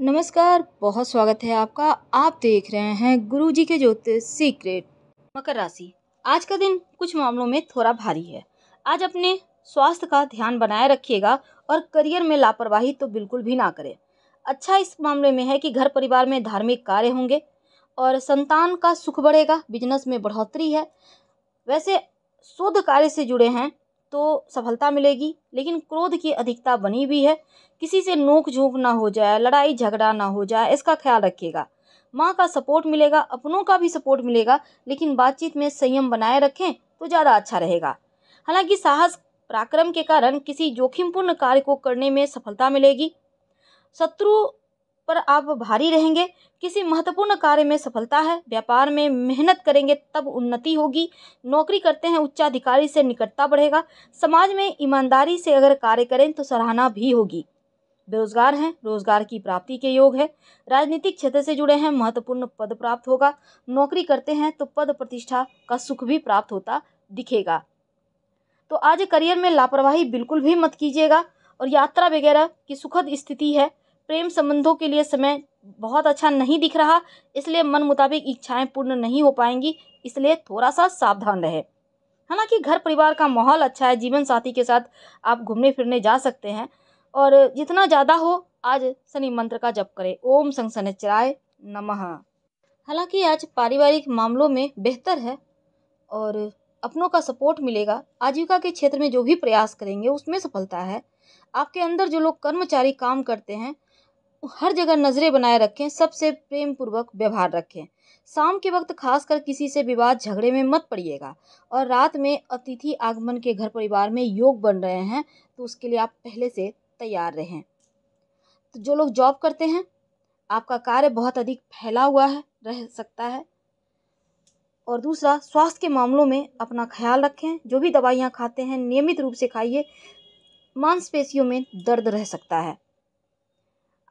नमस्कार बहुत स्वागत है आपका आप देख रहे हैं गुरुजी के ज्योतिष सीक्रेट मकर राशि आज का दिन कुछ मामलों में थोड़ा भारी है आज अपने स्वास्थ्य का ध्यान बनाए रखिएगा और करियर में लापरवाही तो बिल्कुल भी ना करें अच्छा इस मामले में है कि घर परिवार में धार्मिक कार्य होंगे और संतान का सुख बढ़ेगा बिजनेस में बढ़ोतरी है वैसे शोध कार्य से जुड़े हैं तो सफलता मिलेगी लेकिन क्रोध की अधिकता बनी हुई है किसी से नोक झोंक ना हो जाए लड़ाई झगड़ा ना हो जाए इसका ख्याल रखिएगा माँ का सपोर्ट मिलेगा अपनों का भी सपोर्ट मिलेगा लेकिन बातचीत में संयम बनाए रखें तो ज़्यादा अच्छा रहेगा हालांकि साहस पराक्रम के कारण किसी जोखिमपूर्ण कार्य को करने में सफलता मिलेगी शत्रु पर आप भारी रहेंगे किसी महत्वपूर्ण कार्य में सफलता है व्यापार में मेहनत करेंगे तब उन्नति होगी नौकरी करते हैं उच्चाधिकारी से निकटता बढ़ेगा समाज में ईमानदारी से अगर कार्य करें तो सराहना भी होगी बेरोजगार हैं रोजगार की प्राप्ति के योग है राजनीतिक क्षेत्र से जुड़े हैं महत्वपूर्ण पद प्राप्त होगा नौकरी करते हैं तो पद प्रतिष्ठा का सुख भी प्राप्त होता दिखेगा तो आज करियर में लापरवाही बिल्कुल भी मत कीजिएगा और यात्रा वगैरह की सुखद स्थिति है प्रेम संबंधों के लिए समय बहुत अच्छा नहीं दिख रहा इसलिए मन मुताबिक इच्छाएं पूर्ण नहीं हो पाएंगी इसलिए थोड़ा सा सावधान रहे हालांकि घर परिवार का माहौल अच्छा है जीवन साथी के साथ आप घूमने फिरने जा सकते हैं और जितना ज़्यादा हो आज शनि मंत्र का जप करें ओम संग सनचराय नम हालांकि आज पारिवारिक मामलों में बेहतर है और अपनों का सपोर्ट मिलेगा आजीविका के क्षेत्र में जो भी प्रयास करेंगे उसमें सफलता है आपके अंदर जो लोग कर्मचारी काम करते हैं हर जगह नज़रें बनाए रखें सबसे प्रेम पूर्वक व्यवहार रखें शाम के वक्त खासकर किसी से विवाद झगड़े में मत पड़िएगा और रात में अतिथि आगमन के घर परिवार में योग बन रहे हैं तो उसके लिए आप पहले से तैयार रहें तो जो लोग जॉब करते हैं आपका कार्य बहुत अधिक फैला हुआ है रह सकता है और दूसरा स्वास्थ्य के मामलों में अपना ख्याल रखें जो भी दवाइयाँ खाते हैं नियमित रूप से खाइए मांसपेशियों में दर्द रह सकता है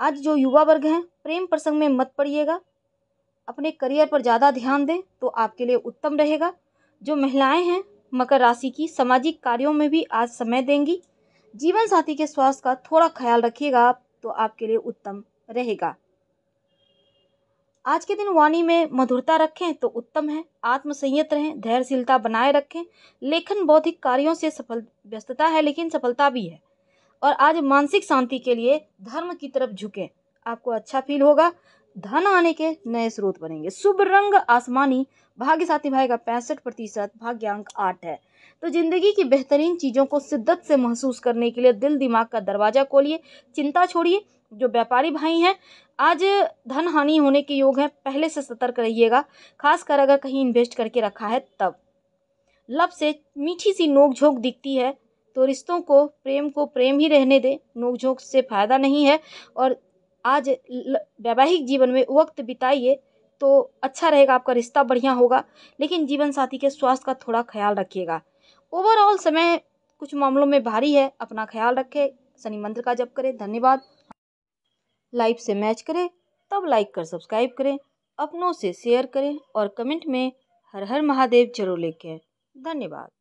आज जो युवा वर्ग हैं प्रेम प्रसंग में मत पड़िएगा अपने करियर पर ज़्यादा ध्यान दें तो आपके लिए उत्तम रहेगा जो महिलाएं हैं मकर राशि की सामाजिक कार्यों में भी आज समय देंगी जीवन साथी के स्वास्थ्य का थोड़ा ख्याल रखिएगा आप तो आपके लिए उत्तम रहेगा आज के दिन वाणी में मधुरता रखें तो उत्तम है आत्मसंयत रहें धैर्यशीलता बनाए रखें लेखन बौद्धिक कार्यों से सफल व्यस्तता है लेकिन सफलता भी है और आज मानसिक शांति के लिए धर्म की तरफ झुकें आपको अच्छा फील होगा धन आने के नए स्रोत बनेंगे शुभ रंग आसमानी भाग्य साथी भाई का पैंसठ प्रतिशत भाग्यांक आठ है तो जिंदगी की बेहतरीन चीज़ों को शिद्दत से महसूस करने के लिए दिल दिमाग का दरवाज़ा खोलिए चिंता छोड़िए जो व्यापारी भाई हैं आज धन हानि होने के योग हैं पहले से सतर्क रहिएगा खासकर अगर कहीं इन्वेस्ट करके रखा है तब लब से मीठी सी नोक झोंक दिखती है तो रिश्तों को प्रेम को प्रेम ही रहने दें नोकझोंक से फ़ायदा नहीं है और आज वैवाहिक जीवन में वक्त बिताइए तो अच्छा रहेगा आपका रिश्ता बढ़िया होगा लेकिन जीवन साथी के स्वास्थ्य का थोड़ा ख्याल रखिएगा ओवरऑल समय कुछ मामलों में भारी है अपना ख्याल रखें शनि मंत्र का जप करें धन्यवाद लाइव से मैच करें तब लाइक कर सब्सक्राइब करें अपनों से शेयर करें और कमेंट में हर हर महादेव जरूर लिखें धन्यवाद